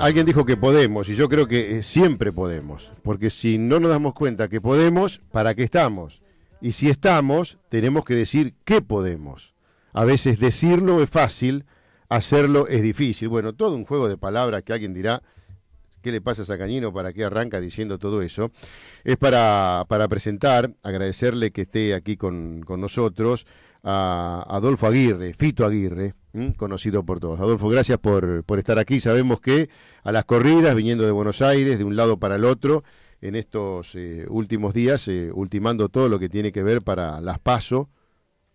Alguien dijo que podemos y yo creo que eh, siempre podemos, porque si no nos damos cuenta que podemos, ¿para qué estamos? Y si estamos, tenemos que decir qué podemos. A veces decirlo es fácil, hacerlo es difícil. Bueno, todo un juego de palabras que alguien dirá, ¿qué le pasa a Sacañino? ¿Para qué arranca diciendo todo eso? Es para, para presentar, agradecerle que esté aquí con, con nosotros a Adolfo Aguirre, Fito Aguirre, conocido por todos. Adolfo, gracias por, por estar aquí. Sabemos que a las corridas, viniendo de Buenos Aires, de un lado para el otro, en estos eh, últimos días, eh, ultimando todo lo que tiene que ver para las paso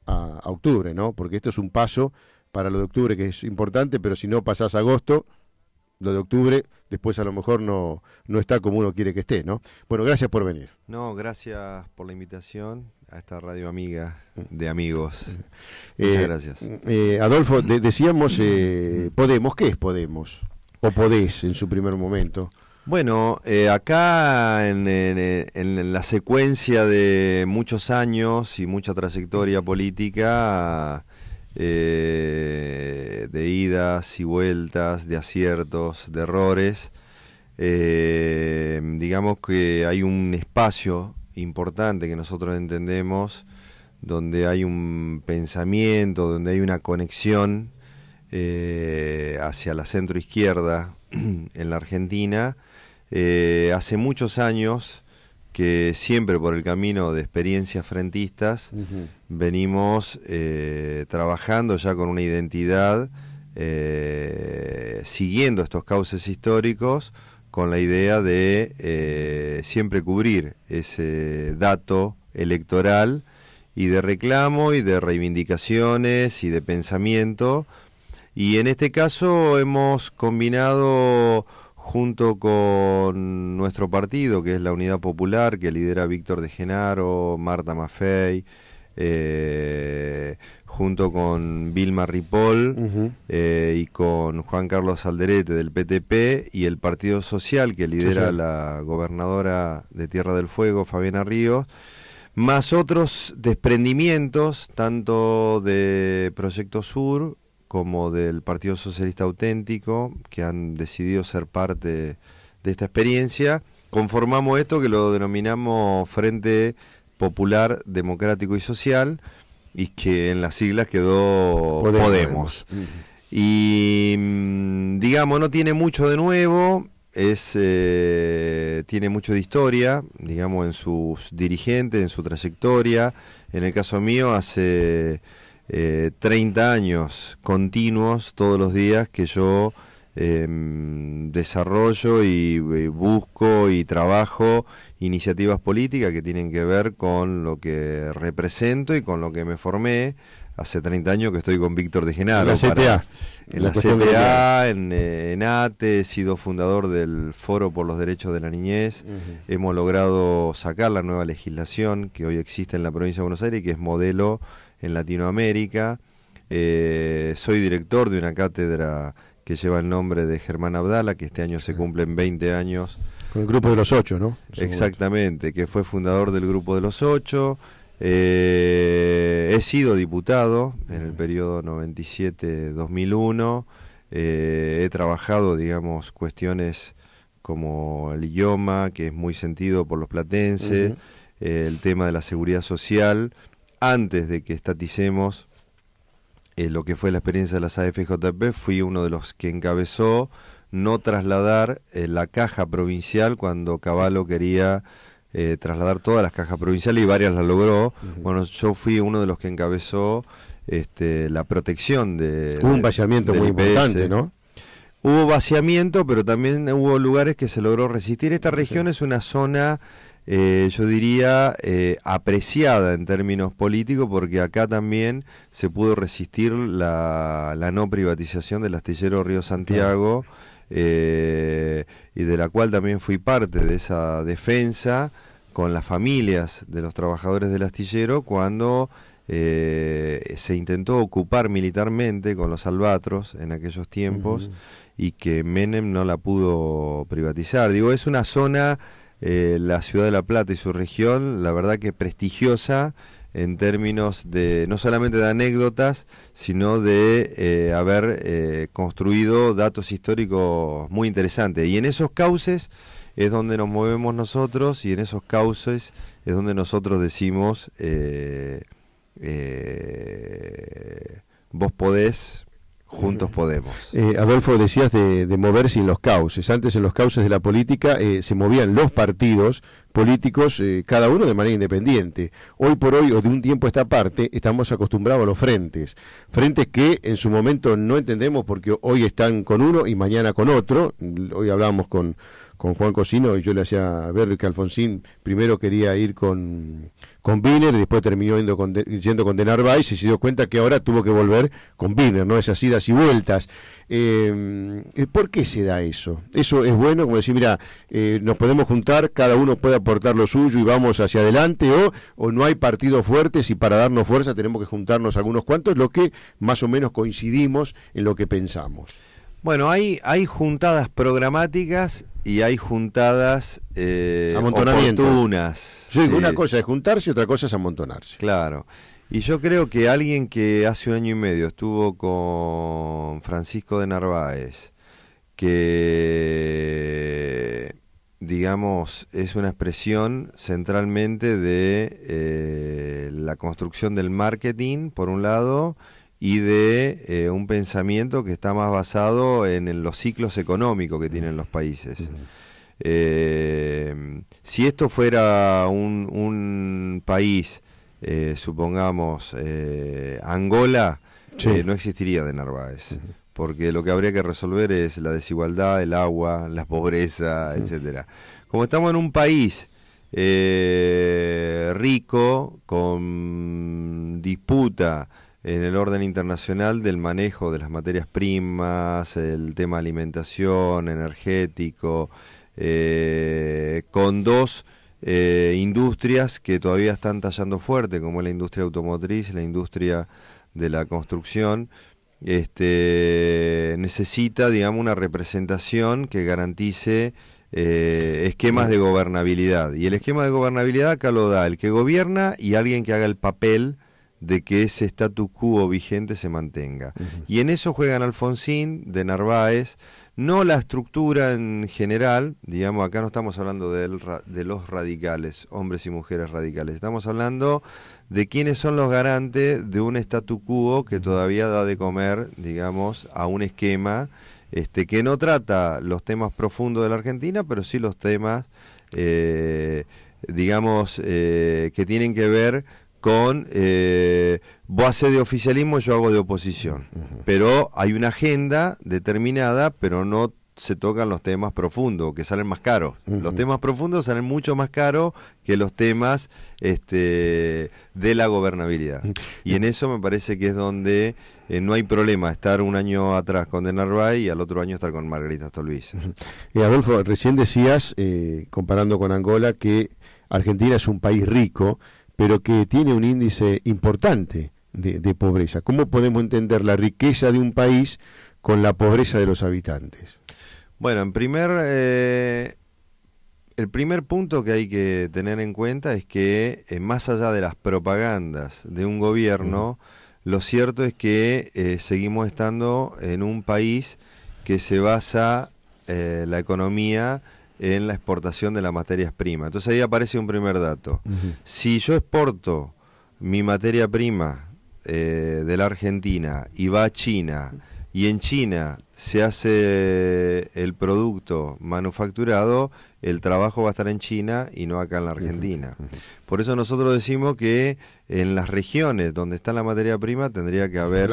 a, octubre, ¿no? Porque esto es un paso para lo de octubre que es importante, pero si no pasás agosto, lo de octubre después a lo mejor no, no está como uno quiere que esté, ¿no? Bueno, gracias por venir. No, gracias por la invitación a esta radio amiga de amigos. Muchas eh, gracias. Eh, Adolfo, decíamos eh, Podemos, ¿qué es Podemos? ¿O Podés en su primer momento? Bueno, acá en, la secuencia de muchos años y mucha trayectoria política eh, de idas y vueltas, de aciertos, de errores. Eh, digamos que hay un espacio importante que nosotros entendemos donde hay un pensamiento, donde hay una conexión eh, hacia la centro izquierda en la Argentina. hace muchos años que siempre por el camino de experiencias frentistas venimos eh, trabajando ya con una identidad, eh, siguiendo estos cauces históricos, con la idea de eh, siempre cubrir ese dato electoral y de reclamo y de reivindicaciones y de pensamiento. Y en este caso hemos combinado junto con nuestro partido, que es la Unidad Popular, que lidera Víctor de Genaro, Marta Maffei, eh, junto con Vilma Ripoll eh, y con Juan Carlos Alderete del PTP y el Partido Social que lidera la gobernadora de Tierra del Fuego, Fabiana Ríos, más otros desprendimientos, tanto de Proyecto Sur como del Partido Socialista Auténtico, que han decidido ser parte de esta experiencia, conformamos esto que lo denominamos Frente Popular Democrático y Social, y que en las siglas quedó Podemos. Mm. Y mm, digamos, no tiene mucho de nuevo, es, eh, tiene mucho de historia, digamos, en sus dirigentes, en su trayectoria. En el caso mío, hace eh, 30 años continuos todos los días que yo em, desarrollo y, eh, busco y trabajo iniciativas políticas que tienen que ver con lo que represento y con lo que me formé. Hace 30 años que estoy con Víctor de Genaro. en la, CTA, eh, en, ATE, he sido fundador del Foro por los Derechos de la Niñez. Hemos logrado sacar la nueva legislación que hoy existe en la provincia de Buenos Aires y que es modelo en Latinoamérica. Eh, soy director de una cátedra que lleva el nombre de Germán Abdala, que este año se cumplen 20 años. Con el Grupo de los Ocho, ¿no? Exactamente, que fue fundador del Grupo de los Ocho. Eh, he sido diputado en el periodo 97-2001. Eh, he trabajado, digamos, cuestiones como el idioma, que es muy sentido por los platenses, el tema de la seguridad social antes de que estaticemos eh, lo que fue la experiencia de las AFJP, fui uno de los que encabezó no trasladar eh, la caja provincial cuando Caballo quería eh, trasladar todas las cajas provinciales y varias las logró. Bueno, yo fui uno de los que encabezó este, la protección de... Hubo un vaciamiento muy importante, ¿no? Hubo vaciamiento, pero también hubo lugares que se logró resistir. Esta región es una zona eh, yo diría, eh, apreciada en términos políticos, porque acá también se pudo resistir la, la no privatización del astillero Río Santiago, eh, y de la cual también fui parte de esa defensa con las familias de los trabajadores del astillero cuando se intentó ocupar militarmente con los albatros en aquellos tiempos y que Menem no la pudo privatizar. Digo, es una zona eh, la ciudad de La Plata y su región, la verdad que prestigiosa en términos de no solamente de anécdotas, sino de eh, haber eh, construido datos históricos muy interesantes. Y en esos cauces es donde nos movemos nosotros y en esos cauces es donde nosotros decimos, vos podés, Juntos Podemos. Eh, Adolfo, decías de, moverse en los cauces. Antes en los cauces de la política eh, se movían los partidos políticos, eh, cada uno de manera independiente. Hoy por hoy, o de un tiempo a esta parte, estamos acostumbrados a los frentes. Frentes que en su momento no entendemos porque hoy están con uno y mañana con otro. Hoy hablábamos con, con Juan Cosino y yo le hacía ver que Alfonsín primero quería ir con, con ...y después terminó yendo con, de, y se dio cuenta que ahora tuvo que volver con Biner, ¿no? Esas idas y vueltas. Eh, eh, ¿Por qué se da eso? Eso es bueno, como decir, mira, eh, nos podemos juntar, cada uno puede aportar lo suyo y vamos hacia adelante, o, o no hay partidos fuertes y para darnos fuerza tenemos que juntarnos algunos cuantos, lo que más o menos coincidimos en lo que pensamos. Bueno, hay, hay juntadas programáticas y hay juntadas eh, oportunas. Sí, Una cosa es juntarse y otra cosa es amontonarse. Claro. Y yo creo que alguien que hace un año y medio estuvo con Francisco de Narváez, que digamos es una expresión centralmente de eh, la construcción del marketing, por un lado, y de eh, un pensamiento que está más basado en, los ciclos económicos que tienen los países. Eh, si esto fuera un, país, eh, supongamos, Angola, no existiría de Narváez. Porque lo que habría que resolver es la desigualdad, el agua, la pobreza, etcétera. Como estamos en un país rico, con disputa, en el orden internacional del manejo de las materias primas, el tema alimentación, energético, eh, con dos eh, industrias que todavía están tallando fuerte, como es la industria automotriz, la industria de la construcción, este, necesita, digamos, una representación que garantice eh, esquemas de gobernabilidad. Y el esquema de gobernabilidad acá lo da el que gobierna y alguien que haga el papel de que ese statu quo vigente se mantenga. Y en eso juegan Alfonsín, de Narváez, no la estructura en general, digamos, acá no estamos hablando de, los radicales, hombres y mujeres radicales, estamos hablando de quiénes son los garantes de un statu quo que todavía da de comer, digamos, a un esquema este, que no trata los temas profundos de la Argentina, pero sí los temas, eh, digamos, eh, que tienen que ver con eh, vos haces de oficialismo, yo hago de oposición. Pero hay una agenda determinada, pero no se tocan los temas profundos, que salen más caros. Los temas profundos salen mucho más caros que los temas este, de la gobernabilidad. Y en eso me parece que es donde eh, no hay problema estar un año atrás con De y al otro año estar con Margarita Stolbiz. Y eh, Adolfo, recién decías, eh, comparando con Angola, que Argentina es un país rico pero que tiene un índice importante de, pobreza. ¿Cómo podemos entender la riqueza de un país con la pobreza de los habitantes? Bueno, en primer, eh, el primer punto que hay que tener en cuenta es que eh, más allá de las propagandas de un gobierno, lo cierto es que eh, seguimos estando en un país que se basa la economía en la exportación de las materias primas. Entonces ahí aparece un primer dato. Si yo exporto mi materia prima eh, de la Argentina y va a China, y en China se hace el producto manufacturado, el trabajo va a estar en China y no acá en la Argentina. Por eso nosotros decimos que en las regiones donde está la materia prima tendría que haber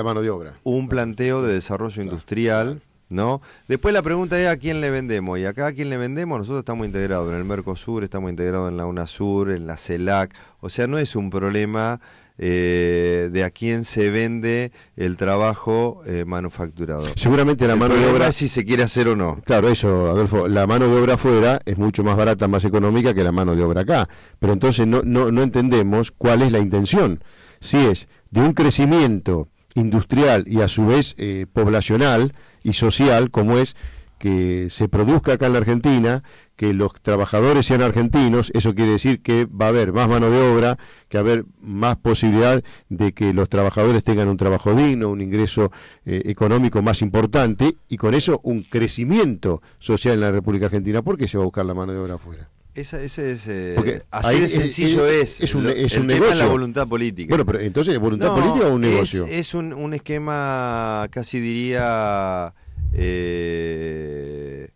un planteo de desarrollo industrial ¿no? Después la pregunta es a quién le vendemos. Y acá a quién le vendemos, nosotros estamos integrados en el Mercosur, estamos integrados en la UNASUR, en la CELAC. O sea, no es un problema eh, de a quién se vende el trabajo eh, manufacturado. Seguramente la mano de obra... si se quiere hacer o no. Claro, eso, Adolfo. La mano de obra afuera es mucho más barata, más económica que la mano de obra acá. Pero entonces no, no, no entendemos cuál es la intención. Si es de un crecimiento industrial y a su vez eh, poblacional, y social como es que se produzca acá en la Argentina, que los trabajadores sean argentinos, eso quiere decir que va a haber más mano de obra, que va a haber más posibilidad de que los trabajadores tengan un trabajo digno, un ingreso eh, económico más importante y con eso un crecimiento social en la República Argentina. porque se va a buscar la mano de obra afuera? Esa, ese es, eh, así de sencillo es. Es, un, negocio. voluntad política. Bueno, pero entonces, ¿es voluntad política o un negocio? Es, un, esquema, casi diría, eh,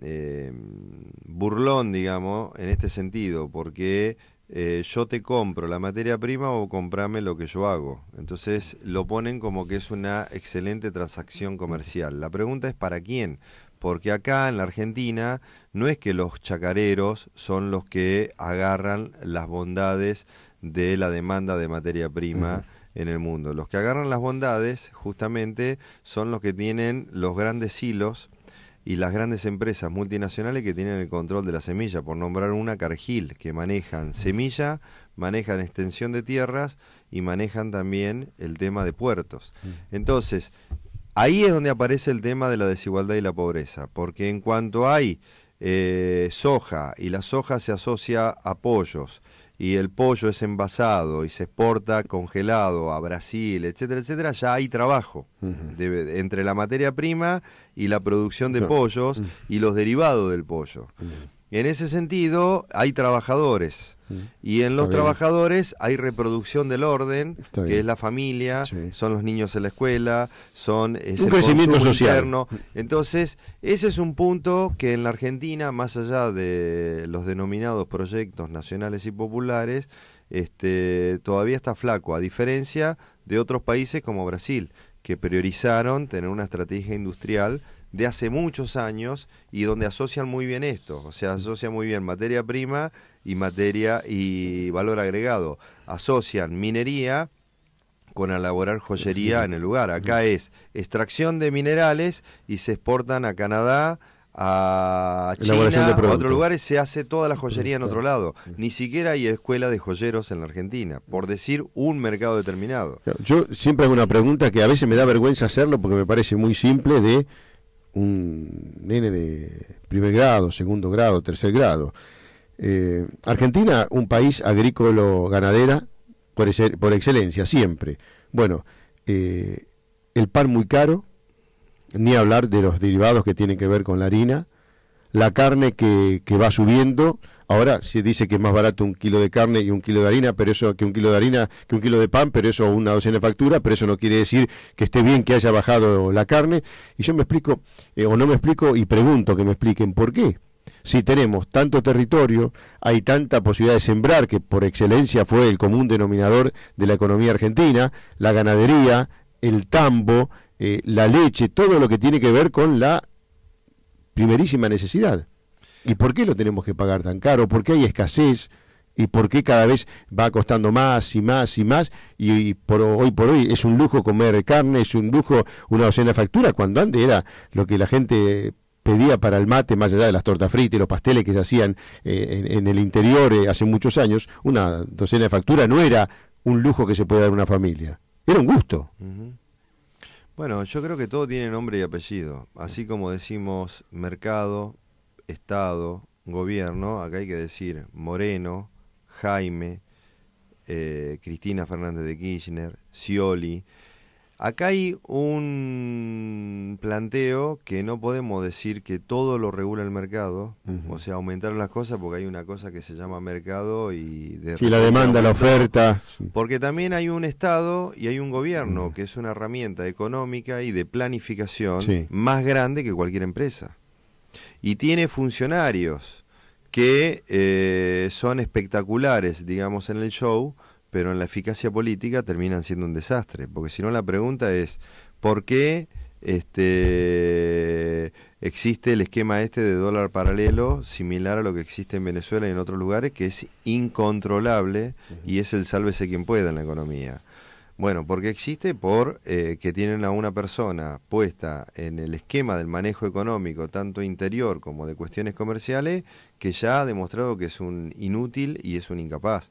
eh, burlón, digamos, en este sentido, porque yo te compro la materia prima o comprame lo que yo hago. Entonces lo ponen como que es una excelente transacción comercial. La pregunta es para quién, porque acá en la Argentina no es que los chacareros son los que agarran las bondades de la demanda de materia prima. en el mundo. Los que agarran las bondades, justamente, son los que tienen los grandes hilos y las grandes empresas multinacionales que tienen el control de la semilla. Por nombrar una, Cargill, que manejan semilla, manejan extensión de tierras y manejan también el tema de puertos. Entonces, ahí es donde aparece el tema de la desigualdad y la pobreza, porque en cuanto hay eh, soja y la soja se asocia a pollos y el pollo es envasado y se exporta congelado a Brasil, etcétera, etcétera, ya hay trabajo entre la materia prima y la producción de pollos y los derivados del pollo. En ese sentido, hay trabajadores Mm. Y en los trabajadores hay reproducción del orden, que es la familia, son los niños en la escuela, son es el crecimiento Interno. Entonces, ese es un punto que en la Argentina, más allá de los denominados proyectos nacionales y populares, este, todavía está flaco, a diferencia de otros países como Brasil, que priorizaron tener una estrategia industrial de hace muchos años y donde asocian muy bien esto, o sea, asocian muy bien materia prima y materia y valor agregado. Asocian minería con elaborar joyería en el lugar. Acá es extracción de minerales y se exportan a Canadá, a China, a otros lugares, se hace toda la joyería en otro lado. Ni siquiera hay escuela de joyeros en la Argentina, por decir un mercado determinado. Yo siempre hago una pregunta que a veces me da vergüenza hacerlo porque me parece muy simple de un nene de primer grado, segundo grado, tercer grado. Eh, Argentina, un país agrícola-ganadera por, por, excelencia, siempre. Bueno, eh, el pan muy caro, ni hablar de los derivados que tienen que ver con la harina, la carne que, va subiendo. Ahora se dice que es más barato un kilo de carne y un kilo de harina, pero eso que un kilo de harina, que un kilo de pan, pero eso una docena de factura, pero eso no quiere decir que esté bien que haya bajado la carne. Y yo me explico, eh, o no me explico, y pregunto que me expliquen por qué si tenemos tanto territorio, hay tanta posibilidad de sembrar, que por excelencia fue el común denominador de la economía argentina, la ganadería, el tambo, eh, la leche, todo lo que tiene que ver con la primerísima necesidad. ¿Y por qué lo tenemos que pagar tan caro? ¿Por qué hay escasez? ¿Y por qué cada vez va costando más y más y más? Y, por, hoy por hoy es un lujo comer carne, es un lujo una docena de factura, cuando antes era lo que la gente pedía para el mate, más allá de las tortas fritas y los pasteles que se hacían eh, en, el interior eh, hace muchos años, una docena de factura no era un lujo que se puede dar una familia, era un gusto. Bueno, yo creo que todo tiene nombre y apellido, así como decimos mercado, Estado, gobierno, acá hay que decir Moreno, Jaime, eh, Cristina Fernández de Kirchner, Scioli, Acá hay un planteo que no podemos decir que todo lo regula el mercado, o sea, aumentaron las cosas porque hay una cosa que se llama mercado y... De la demanda, la oferta. Porque también hay un Estado y hay un gobierno, que es una herramienta económica y de planificación más grande que cualquier empresa. Y tiene funcionarios que eh, son espectaculares, digamos, en el show, pero en la eficacia política terminan siendo un desastre, porque si no la pregunta es, ¿por qué este, existe el esquema este de dólar paralelo, similar a lo que existe en Venezuela y en otros lugares, que es incontrolable y es el sálvese quien pueda en la economía? Bueno, porque existe por eh, que tienen a una persona puesta en el esquema del manejo económico, tanto interior como de cuestiones comerciales, que ya ha demostrado que es un inútil y es un incapaz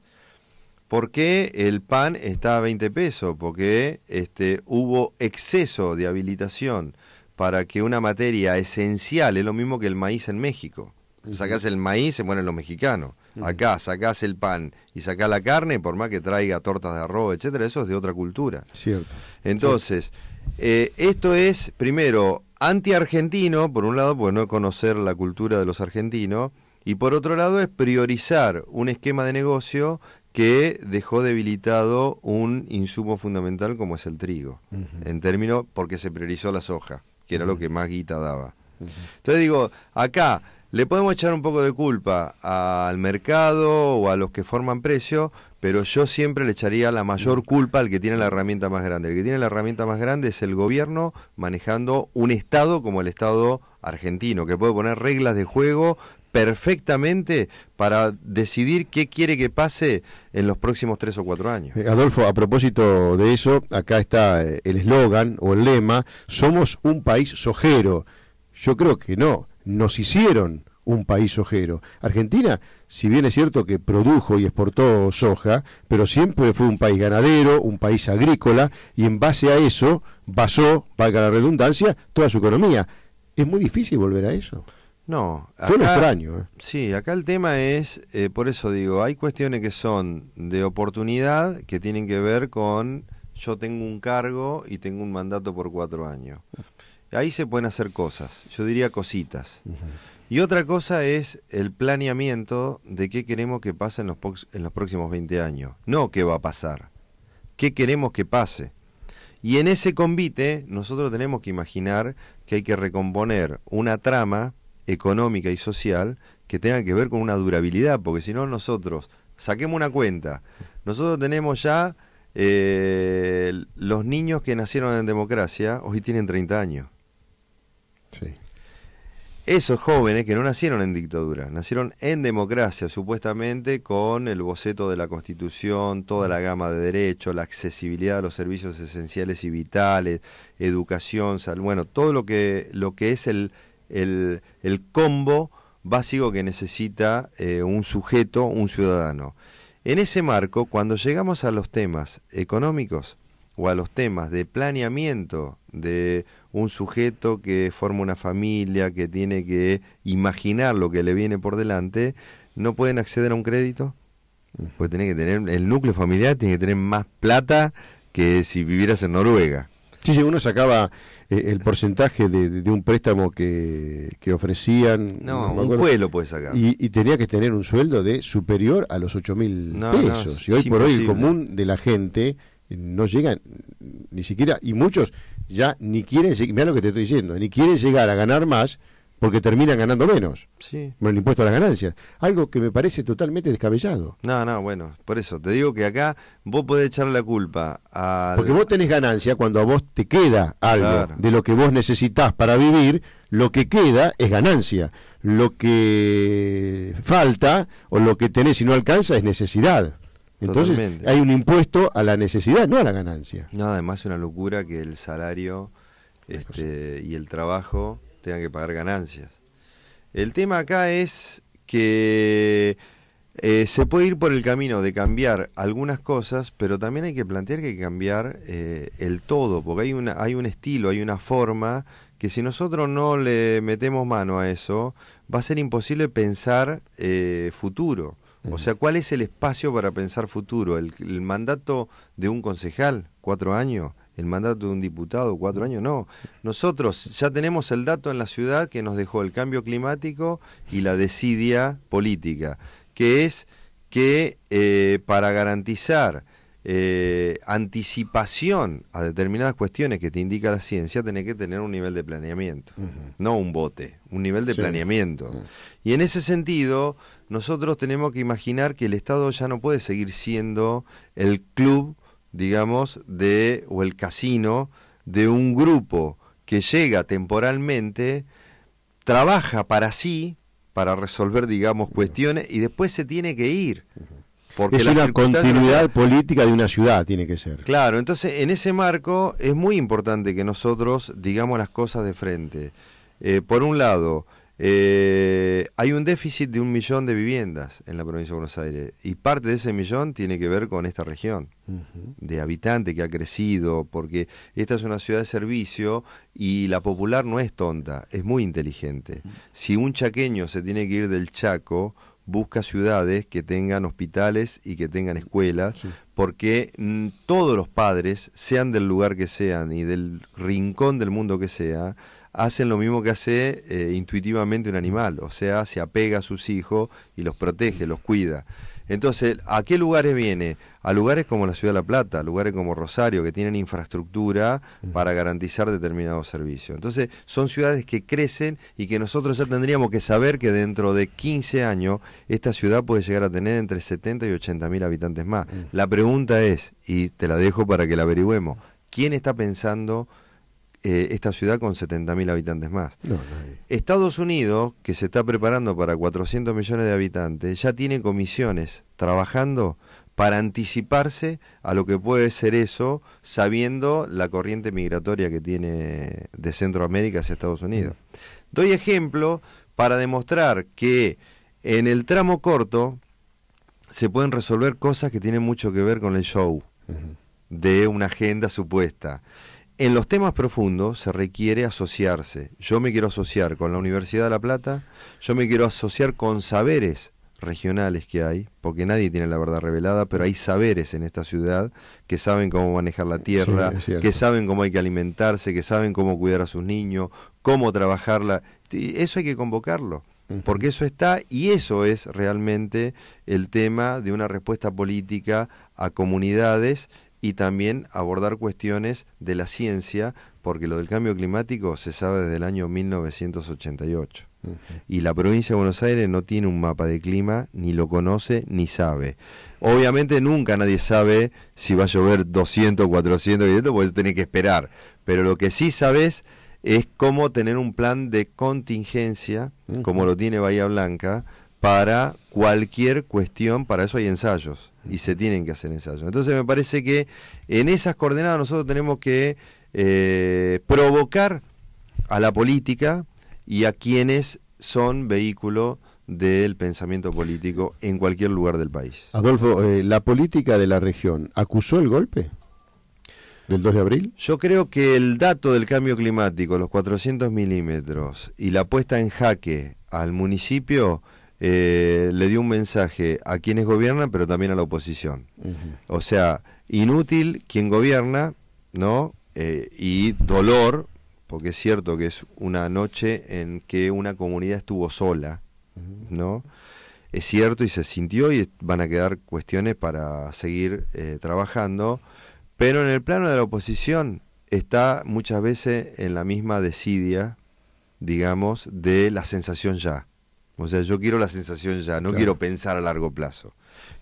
porque el pan está a 20 pesos? Porque este, hubo exceso de habilitación para que una materia esencial, es lo mismo que el maíz en México. Sacás el maíz, se mueren los mexicanos. Acá sacas el pan y sacás la carne, por más que traiga tortas de arroz, etcétera, eso es de otra cultura. Cierto. Entonces, eh, esto es, primero, anti-argentino, por un lado, porque no conocer la cultura de los argentinos, y por otro lado es priorizar un esquema de negocio que dejó debilitado un insumo fundamental como es el trigo, en términos porque se priorizó la soja, que era lo que más guita daba. Entonces digo, acá le podemos echar un poco de culpa al mercado o a los que forman precio, pero yo siempre le echaría la mayor culpa al que tiene la herramienta más grande. El que tiene la herramienta más grande es el gobierno manejando un Estado como el Estado argentino, que puede poner reglas de juego perfectamente para decidir qué quiere que pase en los próximos tres o cuatro años. Eh, Adolfo, a propósito de eso, acá está eh, el eslogan o el lema, somos un país sojero. Yo creo que no, nos hicieron un país sojero. Argentina, si bien es cierto que produjo y exportó soja, pero siempre fue un país ganadero, un país agrícola, y en base a eso basó, valga la redundancia, toda su economía. Es muy difícil volver a eso. No. Acá, eh. Sí, acá el tema es, eh, por eso digo, hay cuestiones que son de oportunidad que tienen que ver con yo tengo un cargo y tengo un mandato por cuatro años. Ahí se pueden hacer cosas, yo diría cositas. Y otra cosa es el planeamiento de qué queremos que pase en los, en los próximos 20 años. No qué va a pasar, qué queremos que pase. Y en ese convite nosotros tenemos que imaginar que hay que recomponer una trama económica y social que tengan que ver con una durabilidad, porque si no nosotros, saquemos una cuenta, nosotros tenemos ya eh, los niños que nacieron en democracia, hoy tienen 30 años. Esos jóvenes que no nacieron en dictadura, nacieron en democracia, supuestamente con el boceto de la Constitución, toda la gama de derechos, la accesibilidad a los servicios esenciales y vitales, educación, bueno, todo lo que, lo que es el, el, combo básico que necesita eh, un sujeto, un ciudadano. En ese marco, cuando llegamos a los temas económicos o a los temas de planeamiento de un sujeto que forma una familia, que tiene que imaginar lo que le viene por delante, no pueden acceder a un crédito. Pues tiene que tener el núcleo familiar tiene que tener más plata que si vivieras en Noruega uno sacaba eh, el porcentaje de, un préstamo que, que ofrecían. No, un vuelo puede sacar. Y, tenía que tener un sueldo de superior a los 8 mil pesos. y hoy por hoy el común de la gente no llegan ni siquiera, y muchos ya ni quieren, mira lo que te estoy diciendo, ni quieren llegar a ganar más porque terminan ganando menos. Sí. Bueno, el impuesto a las ganancias. Algo que me parece totalmente descabellado. No, no, bueno, por eso te digo que acá vos podés echar la culpa a. Porque vos tenés ganancia cuando a vos te queda algo de lo que vos necesitas para vivir, lo que queda es ganancia. Lo que falta o lo que tenés y no alcanza es necesidad. Entonces hay un impuesto a la necesidad, no a la ganancia. No, además es una locura que el salario este, y el trabajo tengan que pagar ganancias. El tema acá es que eh, se puede ir por el camino de cambiar algunas cosas, pero también hay que plantear que hay que cambiar eh, el todo, porque hay, hay un estilo, hay una forma que si nosotros no le metemos mano a eso, va a ser imposible pensar eh, futuro. O sea, ¿cuál es el espacio para pensar futuro? el mandato de un concejal, cuatro años? el mandato de un diputado, cuatro años, no. Nosotros ya tenemos el dato en la ciudad que nos dejó el cambio climático y la desidia política, que es que eh, para garantizar eh, anticipación a determinadas cuestiones que te indica la ciencia, tenés que tener un nivel de planeamiento, no un bote, un nivel de planeamiento. Y en ese sentido, nosotros tenemos que imaginar que el Estado ya no puede seguir siendo el club digamos, de, o el casino de un grupo que llega temporalmente, trabaja para sí, para resolver, digamos, cuestiones, y después se tiene que ir. Porque es una continuidad política de una ciudad, tiene que ser. Claro, entonces en ese marco es muy importante que nosotros digamos las cosas de frente. Eh, por un lado, eh, hay un déficit de un millón de viviendas en la provincia de Buenos Aires y parte de ese millón tiene que ver con esta región de habitante que ha crecido, porque esta es una ciudad de servicio y la popular no es tonta, es muy inteligente. Si un chaqueño se tiene que ir del Chaco, busca ciudades que tengan hospitales y que tengan escuelas, porque mm, todos los padres, sean del lugar que sean y del rincón del mundo que sea, hacen lo mismo que hace eh, intuitivamente un animal, o sea, se apega a sus hijos y los protege, los cuida. Entonces, ¿a qué lugares viene? A lugares como la Ciudad de La Plata, lugares como Rosario, que tienen infraestructura para garantizar determinados servicios. Entonces, son ciudades que crecen y que nosotros ya tendríamos que saber que dentro de 15 años esta ciudad puede llegar a tener entre 70 y 80 mil habitantes más. Mm. La pregunta es, y te la dejo para que la averigüemos, ¿quién está pensando eh, esta ciudad con 70.000 habitantes más. Estados Unidos, que se está preparando para 400 millones de habitantes, ya tiene comisiones trabajando para anticiparse a lo que puede ser eso, sabiendo la corriente migratoria que tiene de Centroamérica hacia Estados Unidos. Mm. Doy ejemplo para demostrar que en el tramo corto se pueden resolver cosas que tienen mucho que ver con el show de una agenda supuesta. En los temas profundos se requiere asociarse. Yo me quiero asociar con la Universidad de La Plata, yo me quiero asociar con saberes regionales que hay, porque nadie tiene la verdad revelada, pero hay saberes en esta ciudad que saben cómo manejar la tierra, que saben cómo hay que alimentarse, que saben cómo cuidar a sus niños, cómo trabajarla. eso hay que convocarlo, porque eso está y eso es realmente el tema de una respuesta política a comunidades y también abordar cuestiones de la ciencia, porque lo del cambio climático se sabe desde el año 1988. Y la provincia de Buenos Aires no tiene un mapa de clima, ni lo conoce, ni sabe. Obviamente nunca nadie sabe si va a llover 200, 400, y pues tiene que esperar. Pero lo que sí sabes es cómo tener un plan de contingencia, como lo tiene Bahía Blanca, para cualquier cuestión, para eso hay ensayos y se tienen que hacer ensayos. Entonces me parece que en esas coordenadas nosotros tenemos que eh, provocar a la política y a quienes son vehículo del pensamiento político en cualquier lugar del país. Adolfo, eh, ¿la política de la región acusó el golpe del 2 de abril? Yo creo que el dato del cambio climático, los 400 milímetros y la puesta en jaque al municipio eh, le dio un mensaje a quienes gobiernan, pero también a la oposición. O sea, inútil quien gobierna, ¿no? Eh, y dolor, porque es cierto que es una noche en que una comunidad estuvo sola, ¿no? Es cierto y se sintió y van a quedar cuestiones para seguir eh, trabajando, pero en el plano de la oposición está muchas veces en la misma desidia, digamos, de la sensación ya. O sea, yo quiero la sensación ya, no quiero pensar a largo plazo.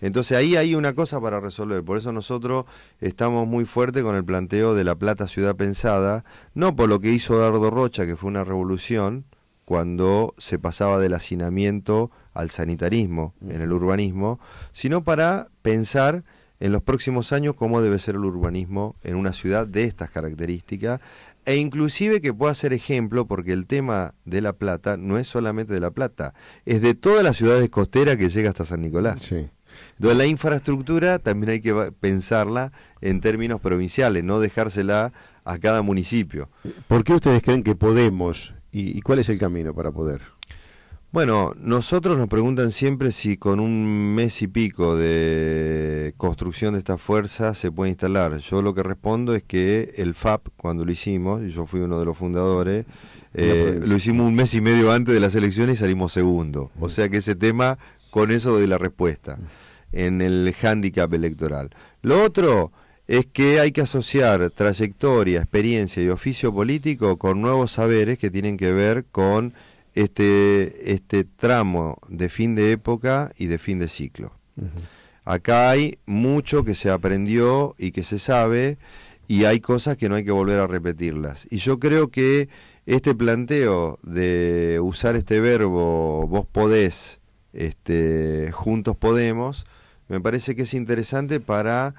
Entonces ahí hay una cosa para resolver. Por eso nosotros estamos muy fuertes con el planteo de la plata ciudad pensada, no por lo que hizo Eduardo Rocha, que fue una revolución, cuando se pasaba del hacinamiento al sanitarismo en el urbanismo, sino para pensar en los próximos años cómo debe ser el urbanismo en una ciudad de estas características e inclusive que pueda ser ejemplo, porque el tema de La Plata no es solamente de La Plata, es de todas las ciudades costeras que llega hasta San Nicolás. Sí. Entonces la infraestructura también hay que pensarla en términos provinciales, no dejársela a cada municipio. ¿Por qué ustedes creen que podemos y cuál es el camino para poder? Bueno, nosotros nos preguntan siempre si con un mes y pico de construcción de esta fuerza se puede instalar. Yo lo que respondo es que el FAP, cuando lo hicimos, y yo fui uno de los fundadores, eh, lo hicimos un mes y medio antes de las elecciones y salimos segundo. O sea que ese tema, con eso doy la respuesta en el hándicap electoral. Lo otro es que hay que asociar trayectoria, experiencia y oficio político con nuevos saberes que tienen que ver con este, este tramo de fin de época y de fin de ciclo. Acá hay mucho que se aprendió y que se sabe y hay cosas que no hay que volver a repetirlas. Y yo creo que este planteo de usar este verbo vos podés, este, juntos podemos, me parece que es interesante para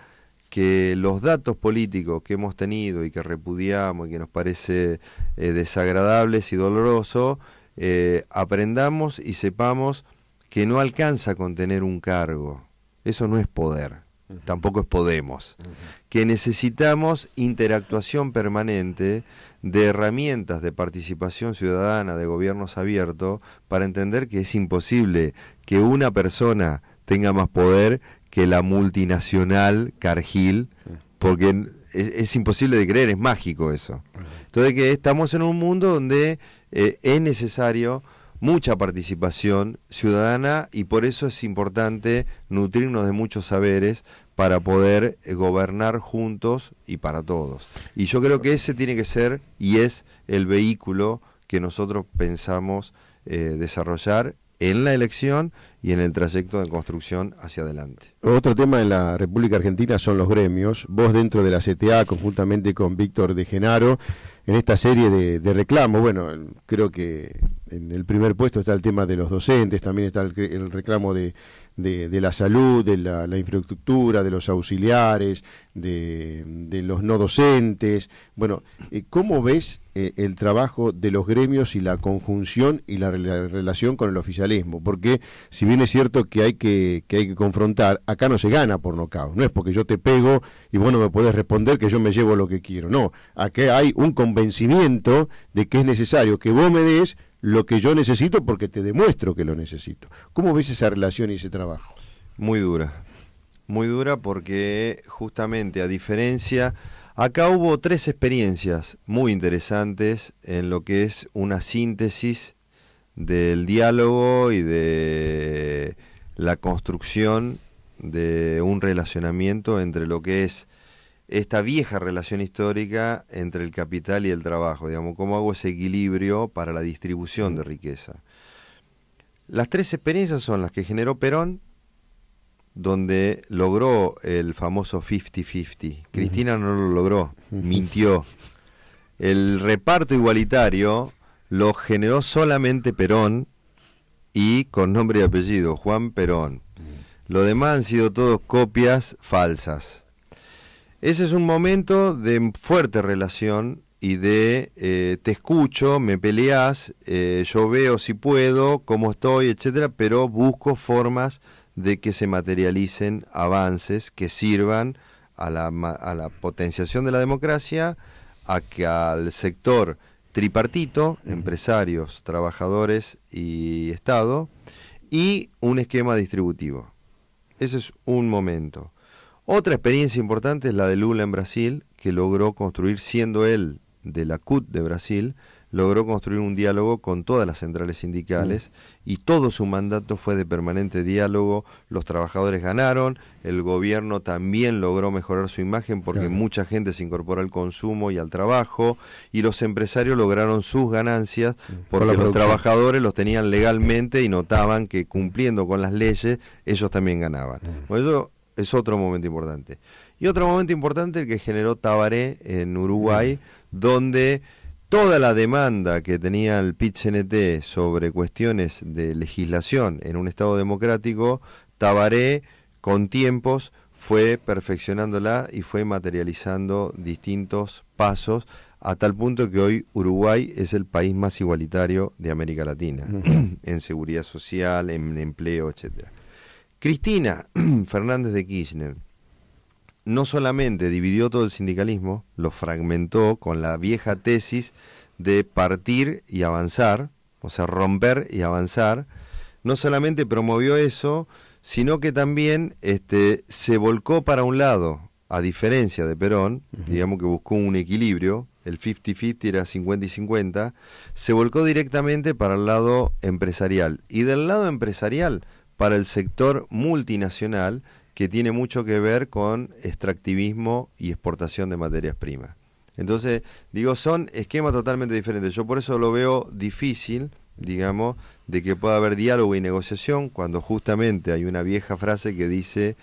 que los datos políticos que hemos tenido y que repudiamos y que nos parece eh, desagradables y dolorosos eh, aprendamos y sepamos que no alcanza con tener un cargo. Eso no es poder, tampoco es Podemos. Que necesitamos interactuación permanente de herramientas de participación ciudadana, de gobiernos abiertos, para entender que es imposible que una persona tenga más poder que la multinacional Cargill, porque es, es imposible de creer, es mágico eso. Entonces que estamos en un mundo donde eh, es necesario mucha participación ciudadana y por eso es importante nutrirnos de muchos saberes para poder eh, gobernar juntos y para todos. Y yo creo que ese tiene que ser y es el vehículo que nosotros pensamos eh, desarrollar en la elección y en el trayecto de construcción hacia adelante. Otro tema en la República Argentina son los gremios. Vos dentro de la CTA, conjuntamente con Víctor de Genaro, en esta serie de, de, reclamos. Bueno, creo que en el primer puesto está el tema de los docentes, también está el reclamo de, de, la salud, de la, infraestructura, de los auxiliares, de, los no docentes. Bueno, eh, ¿cómo ves eh, el trabajo de los gremios y la conjunción y la, relación con el oficialismo? Porque si bien es cierto que hay que, que hay que confrontar, acá no se gana por nocaut, no es porque yo te pego y bueno me puedes responder que yo me llevo lo que quiero, no, acá hay un convencimiento de que es necesario que vos me des lo que yo necesito porque te demuestro que lo necesito. ¿Cómo ves esa relación y ese trabajo? Muy dura, muy dura porque justamente a diferencia, acá hubo tres experiencias muy interesantes en lo que es una síntesis del diálogo y de la construcción de un relacionamiento entre lo que es esta vieja relación histórica entre el capital y el trabajo, digamos, cómo hago ese equilibrio para la distribución de riqueza. Las tres experiencias son las que generó Perón, donde logró el famoso 50-50. Cristina no lo logró, mintió. El reparto igualitario lo generó solamente Perón y con nombre y apellido, Juan Perón. Lo demás han sido todos copias falsas. Ese es un momento de fuerte relación y de eh, te escucho, me peleas, eh, yo veo si puedo, cómo estoy, etcétera, pero busco formas de que se materialicen avances que sirvan a la, a la potenciación de la democracia, a que al sector tripartito, empresarios, trabajadores y Estado, y un esquema distributivo. Ese es un momento. Otra experiencia importante es la de Lula en Brasil, que logró construir, siendo él de la CUT de Brasil, logró construir un diálogo con todas las centrales sindicales mm. y todo su mandato fue de permanente diálogo, los trabajadores ganaron, el gobierno también logró mejorar su imagen porque mucha gente se incorpora al consumo y al trabajo y los empresarios lograron sus ganancias porque los trabajadores los tenían legalmente y notaban que cumpliendo con las leyes ellos también ganaban. Por mm. eso es otro momento importante. Y otro momento importante el que generó Tabaré en Uruguay, donde toda la demanda que tenía el pit -NT sobre cuestiones de legislación en un Estado democrático, Tabaré con tiempos fue perfeccionándola y fue materializando distintos pasos a tal punto que hoy Uruguay es el país más igualitario de América Latina en seguridad social, en empleo, etcétera. Cristina Fernández de Kirchner no solamente dividió todo el sindicalismo, lo fragmentó con la vieja tesis de partir y avanzar, o sea, romper y avanzar, no solamente promovió eso, sino que también este, se volcó para un lado, a diferencia de Perón, digamos que buscó un equilibrio, el 50-50 era 50 y 50, se volcó directamente para el lado empresarial. Y del lado empresarial para el sector multinacional que tiene mucho que ver con extractivismo y exportación de materias primas. Entonces, digo, son esquemas totalmente diferentes. Yo por eso lo veo difícil, digamos, de que pueda haber diálogo y negociación cuando justamente hay una vieja frase que dice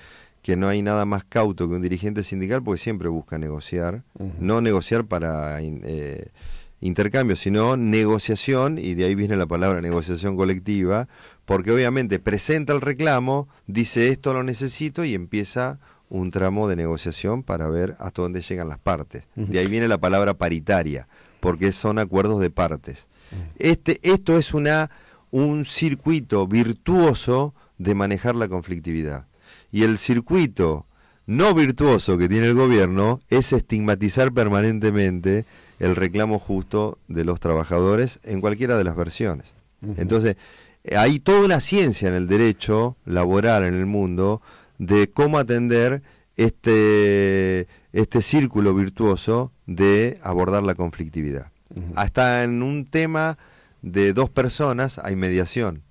que no hay nada más cauto que un dirigente sindical porque siempre busca negociar, no negociar para eh, intercambio, sino negociación, y de ahí viene la palabra negociación colectiva, porque obviamente presenta el reclamo, dice esto lo necesito y empieza un tramo de negociación para ver hasta dónde llegan las partes. De ahí viene la palabra paritaria, porque son acuerdos de partes. Este, esto es una, un circuito virtuoso de manejar la conflictividad. Y el circuito no virtuoso que tiene el gobierno es estigmatizar permanentemente el reclamo justo de los trabajadores en cualquiera de las versiones. Entonces, hay toda una ciencia en el derecho laboral en el mundo de cómo atender este, este círculo virtuoso de abordar la conflictividad. Hasta en un tema de dos personas hay mediación.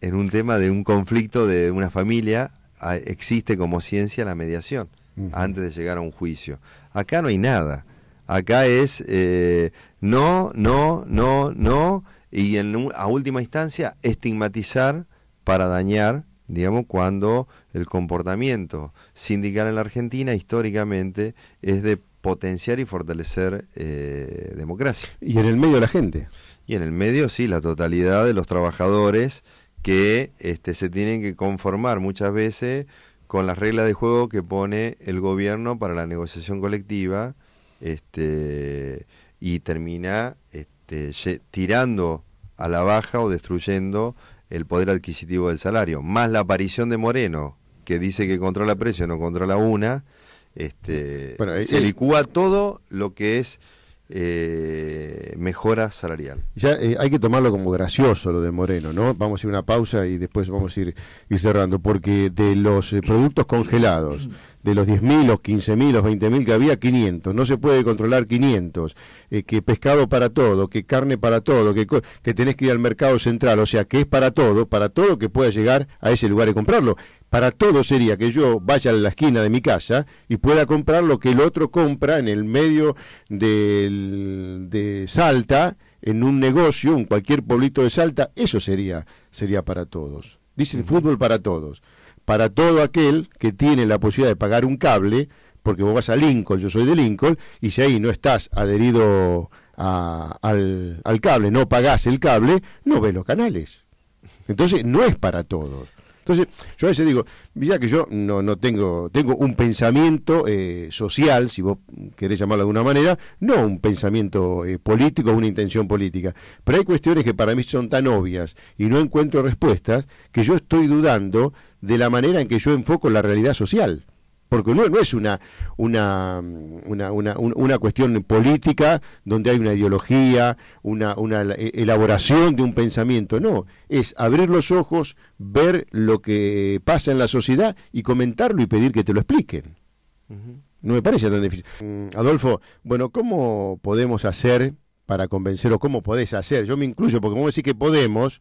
En un tema de un conflicto de una familia ah, existe como ciencia la mediación antes de llegar a un juicio. Acá no hay nada. Acá es eh, no, no, no, no y en, a última instancia estigmatizar para dañar, digamos, cuando el comportamiento sindical en la Argentina históricamente es de potenciar y fortalecer eh, democracia. Y en el medio de la gente. Y en el medio, sí, la totalidad de los trabajadores que este, se tienen que conformar muchas veces con las reglas de juego que pone el gobierno para la negociación colectiva este, y termina este, este, tirando a la baja o destruyendo el poder adquisitivo del salario, más la aparición de Moreno, que dice que controla precio, no controla una, este, se licúa todo lo que es eh, mejora salarial. Ya eh, hay que tomarlo como gracioso lo de Moreno, ¿no? Vamos a ir una pausa y después vamos a ir, cerrando, porque de los eh, productos congelados, de los 10.000, los 15.000, los 20.000 que había, 500. No se puede controlar 500. que pescado para todo, que carne para todo, que, que tenés que ir al mercado central. O sea, que es para todo, para todo que pueda llegar a ese lugar y comprarlo para todos sería que yo vaya a la esquina de mi casa y pueda comprar lo que el otro compra en el medio de Salta, en un negocio, en cualquier pueblito de Salta, eso sería, sería para todos. Dice el fútbol para todos. Para todo aquel que tiene la posibilidad de pagar un cable, porque vos vas a Lincoln, yo soy de Lincoln, y si ahí no estás adherido al, al cable, no pagás el cable, no ves los canales. Entonces no es para todos. Entonces, yo a veces digo, ya que yo no, no tengo, tengo un pensamiento eh, social, si vos querés llamarlo de alguna manera, no un pensamiento político eh, político, una intención política, pero hay cuestiones que para mí son tan obvias y no encuentro respuestas que yo estoy dudando de la manera en que yo enfoco la realidad social porque no, es una, una, cuestión política donde hay una ideología, una, e, elaboración de un pensamiento, no, es abrir los ojos, ver lo que pasa en la sociedad y comentarlo y pedir que te lo expliquen. No me parece tan difícil. Mm, Adolfo, bueno, ¿cómo podemos hacer para convencer o cómo podés hacer? Yo me incluyo, porque a decir que podemos,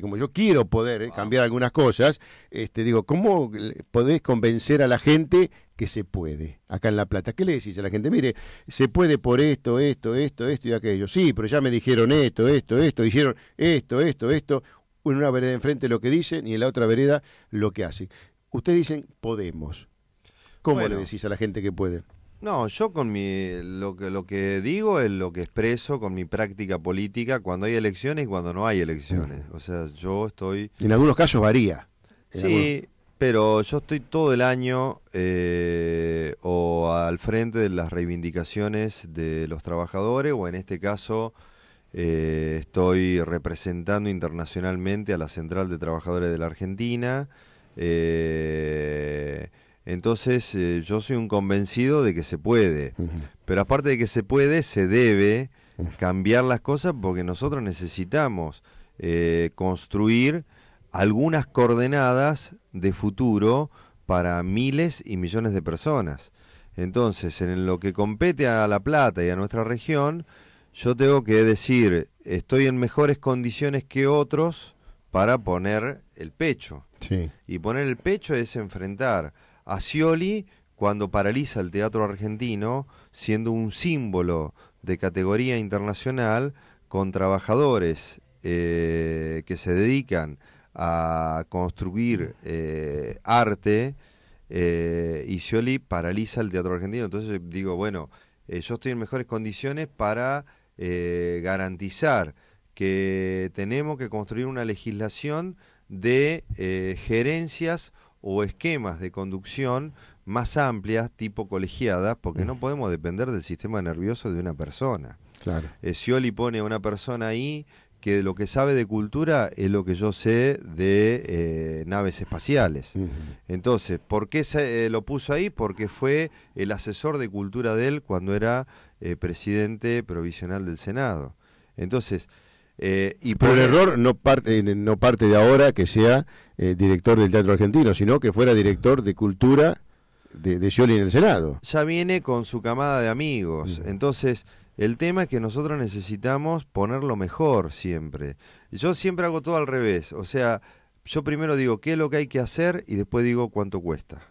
como yo quiero poder eh, cambiar algunas cosas, este, digo, ¿cómo podés convencer a la gente que se puede acá en La Plata? ¿Qué le decís a la gente? Mire, se puede por esto, esto, esto, esto y aquello. Sí, pero ya me dijeron esto, esto, esto, dijeron esto, esto, esto. En una vereda enfrente lo que dicen y en la otra vereda lo que hacen. Ustedes dicen podemos. ¿Cómo le decís a la gente que puede? No, yo con mi lo que lo que digo es lo que expreso con mi práctica política cuando hay elecciones y cuando no hay elecciones. Mm. O sea, yo estoy En algunos casos varía. Sí, pero yo estoy todo el año eh, o al frente de las reivindicaciones de los trabajadores o en este caso eh, estoy representando internacionalmente a la Central de Trabajadores de la Argentina. Eh, entonces eh, yo soy un convencido de que se puede, pero aparte de que se puede, se debe cambiar las cosas porque nosotros necesitamos eh, construir algunas coordenadas de futuro para miles y millones de personas. Entonces, en lo que compete a La Plata y a nuestra región, yo tengo que decir, estoy en mejores condiciones que otros para poner el pecho. Y poner el pecho es enfrentar a Scioli cuando paraliza el teatro argentino, siendo un símbolo de categoría internacional con trabajadores eh, que se dedican a construir eh, arte eh, y Scioli paraliza el teatro argentino. Entonces digo, bueno, yo estoy en mejores condiciones para garantizar que tenemos que construir una legislación de gerencias o esquemas de conducción más amplias, tipo colegiadas, porque mm. no podemos depender del sistema nervioso de una persona. Claro. Eh, Scioli pone a una persona ahí que lo que sabe de cultura es lo que yo sé de eh, naves espaciales. Entonces, ¿por qué se, eh, lo puso ahí? Porque fue el asesor de cultura de él cuando era presidente provisional del Senado. Entonces, eh, y por error no parte, eh, no parte de ahora que sea eh, director del Teatro Argentino, sino que fuera director de Cultura de, de en el Senado. Ya viene con su camada de amigos. Entonces, el tema es que nosotros necesitamos ponerlo mejor siempre. Yo siempre hago todo al revés. O sea, yo primero digo qué es lo que hay que hacer y después digo cuánto cuesta.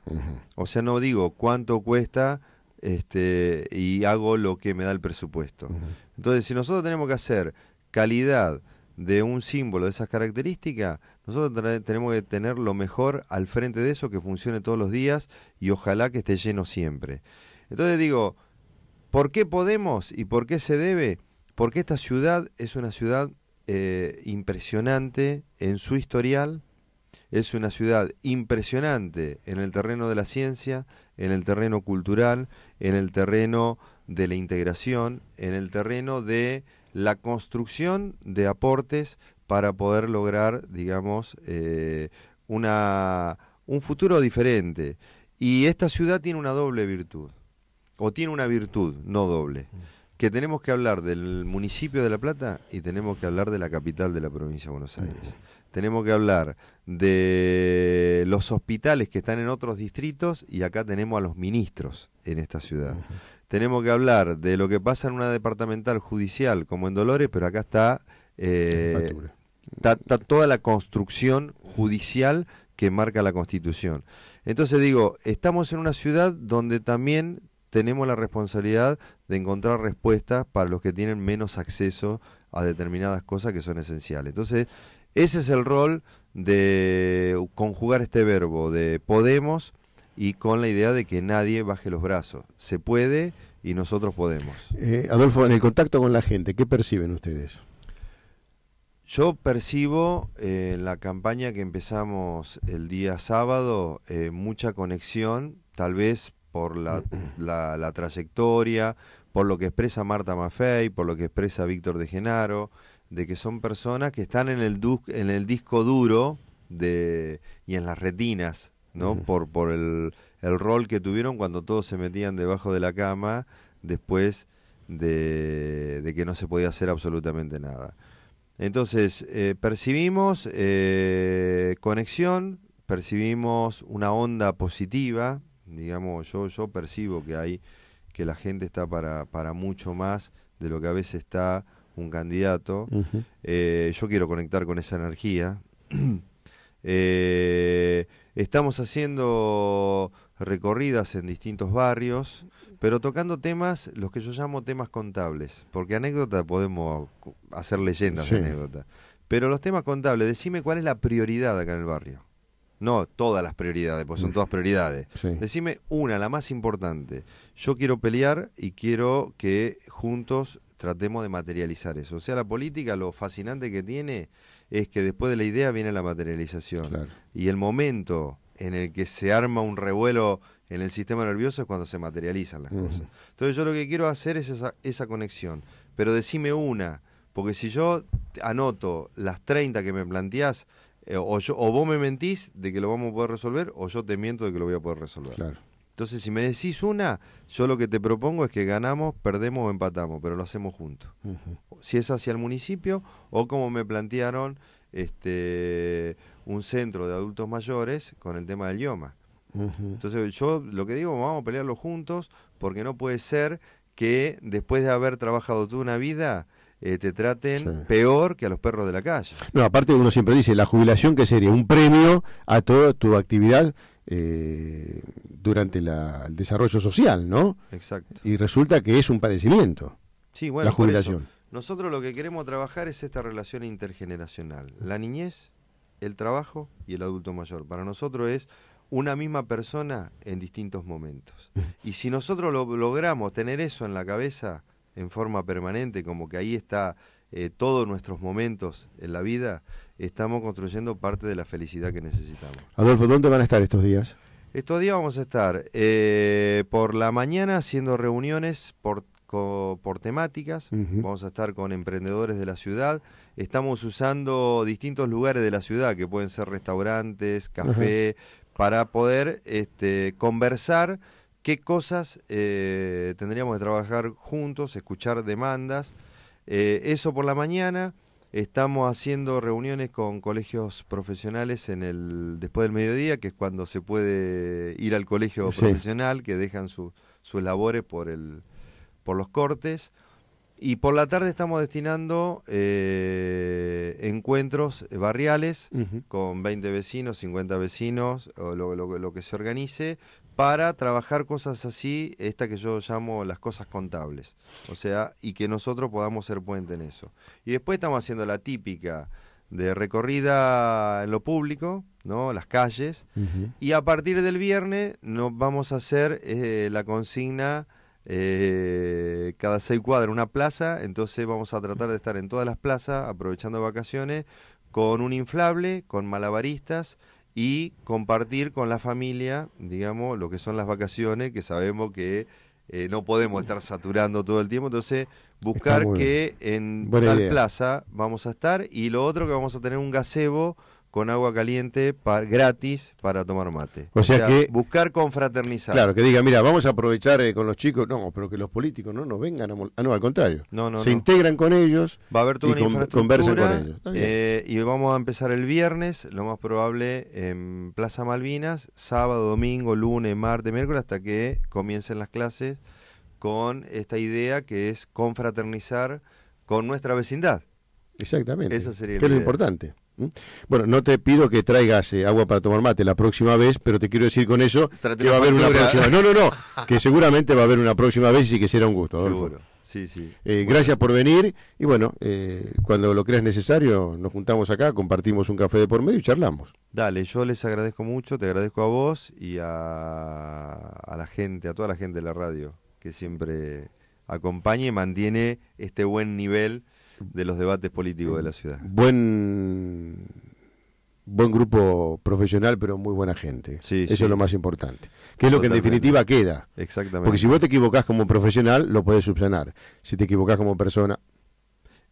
O sea, no digo cuánto cuesta este, y hago lo que me da el presupuesto. Entonces, si nosotros tenemos que hacer calidad de un símbolo de esas características, nosotros tenemos que tener lo mejor al frente de eso, que funcione todos los días y ojalá que esté lleno siempre. Entonces digo, ¿por qué podemos y por qué se debe? Porque esta ciudad es una ciudad eh, impresionante en su historial, es una ciudad impresionante en el terreno de la ciencia, en el terreno cultural, en el terreno de la integración, en el terreno de la construcción de aportes para poder lograr, digamos, eh, una, un futuro diferente. Y esta ciudad tiene una doble virtud, o tiene una virtud, no doble, que tenemos que hablar del municipio de La Plata y tenemos que hablar de la capital de la provincia de Buenos Aires. Tenemos que hablar de los hospitales que están en otros distritos y acá tenemos a los ministros en esta ciudad tenemos que hablar de lo que pasa en una departamental judicial como en Dolores, pero acá está, eh, toda la construcción judicial que marca la Constitución. Entonces digo, estamos en una ciudad donde también tenemos la responsabilidad de encontrar respuestas para los que tienen menos acceso a determinadas cosas que son esenciales. Entonces, ese es el rol de conjugar este verbo de podemos y con la idea de que nadie baje los brazos. Se puede y nosotros podemos. Eh, Adolfo, en el contacto con la gente, ¿qué perciben ustedes? Yo percibo en eh, la campaña que empezamos el día sábado eh, mucha conexión, tal vez por la, la, trayectoria, por lo que expresa Marta Maffei, por lo que expresa Víctor de Genaro, de que son personas que están en el, en el disco duro de, y en las retinas ¿no? Por, por el, el, rol que tuvieron cuando todos se metían debajo de la cama después de, que no se podía hacer absolutamente nada. Entonces, eh, percibimos eh, conexión, percibimos una onda positiva, digamos, yo, yo percibo que hay que la gente está para, mucho más de lo que a veces está un candidato. Eh, yo quiero conectar con esa energía. Estamos haciendo recorridas en distintos barrios, pero tocando temas, los que yo llamo temas contables, porque anécdota podemos hacer leyendas de anécdota. Pero los temas contables, decime cuál es la prioridad acá en el barrio. No todas las prioridades, pues son mm. todas prioridades. Decime una, la más importante. Yo quiero pelear y quiero que juntos tratemos de materializar eso. O sea, la política, lo fascinante que tiene es que después de la idea viene la materialización. Y el momento en el que se arma un revuelo en el sistema nervioso es cuando se materializan las cosas. Entonces yo lo que quiero hacer es esa, conexión. Pero decime una, porque si yo anoto las 30 que me planteás, eh, o, yo, o vos me mentís de que lo vamos a poder resolver, o yo te miento de que lo voy a poder resolver. Entonces, si me decís una, yo lo que te propongo es que ganamos, perdemos o empatamos, pero lo hacemos juntos. Si es hacia el municipio o como me plantearon este, un centro de adultos mayores con el tema del idioma. Entonces, yo lo que digo, vamos a pelearlo juntos porque no puede ser que después de haber trabajado toda una vida, eh, te traten peor que a los perros de la calle. No, aparte uno siempre dice, la jubilación que sería un premio a toda tu actividad eh, durante el desarrollo social, ¿no? Exacto. Y resulta que es un padecimiento. Sí, bueno, la jubilación. Nosotros lo que queremos trabajar es esta relación intergeneracional. La niñez, el trabajo y el adulto mayor. Para nosotros es una misma persona en distintos momentos. Mm. Y si nosotros lo, logramos tener eso en la cabeza en forma permanente, como que ahí está eh, todos nuestros momentos en la vida, estamos construyendo parte de la felicidad que necesitamos. Adolfo, ¿dónde van a estar estos días? Estos días vamos a estar eh, por la mañana haciendo reuniones por, temáticas, vamos a estar con emprendedores de la ciudad, estamos usando distintos lugares de la ciudad, que pueden ser restaurantes, café, para poder este, conversar qué cosas eh, tendríamos que trabajar juntos, escuchar demandas. Eh, eso por la mañana. Estamos haciendo reuniones con colegios profesionales en el después del mediodía, que es cuando se puede ir al colegio profesional, que dejan sus labores por, por los cortes. Y por la tarde estamos destinando eh, encuentros barriales con 20 vecinos, 50 vecinos, o lo, que se organice, para trabajar cosas así, esta que yo llamo las cosas contables. O sea, y que nosotros podamos ser puente en eso. Y después estamos haciendo la típica de recorrida en lo público, ¿no? Las calles. Y a partir del viernes nos vamos a hacer eh, la consigna eh, cada seis cuadras, una plaza. Entonces vamos a tratar de estar en todas las plazas, aprovechando vacaciones, con un inflable, con malabaristas y compartir con la familia, digamos, lo que son las vacaciones, que sabemos que eh, no podemos estar saturando todo el tiempo, entonces buscar que en tal plaza vamos a estar y lo otro que vamos a tener un gazebo con agua caliente gratis para tomar mate. O, sea, que buscar confraternizar. Claro, que diga, mira, vamos a aprovechar eh, con los chicos, no, pero que los políticos no nos vengan a ah, no, al contrario. Se integran con ellos. Va a haber toda y una con, con ellos. Eh, y vamos a empezar el viernes, lo más probable en Plaza Malvinas, sábado, domingo, lunes, martes, miércoles hasta que comiencen las clases con esta idea que es confraternizar con nuestra vecindad. Exactamente. Esa sería que es lo importante. ¿Mm? Bueno, no te pido que traigas eh, agua para tomar mate la próxima vez, pero te quiero decir con eso que va a haber una próxima. No, no, no, que seguramente va a haber una próxima vez y que será un gusto. Eh, gracias por venir y bueno, eh, cuando lo creas necesario, nos juntamos acá, compartimos un café de por medio y charlamos. Dale, yo les agradezco mucho, te agradezco a vos y a, a la gente, a toda la gente de la radio que siempre acompaña y mantiene este buen nivel de los debates políticos de la ciudad. Buen buen grupo profesional, pero muy buena gente. Eso es lo más importante. Que es lo que en definitiva queda. Exactamente. Porque si vos te equivocás como profesional, lo podés subsanar. Si te equivocás como persona,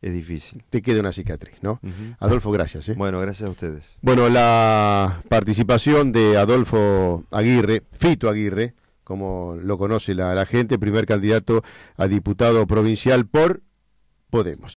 es difícil. Te queda una cicatriz, ¿no? Adolfo, gracias. ¿eh? Bueno, gracias a ustedes. Bueno, la participación de Adolfo Aguirre, Fito Aguirre, como lo conoce la gente, primer candidato a diputado provincial por Podemos.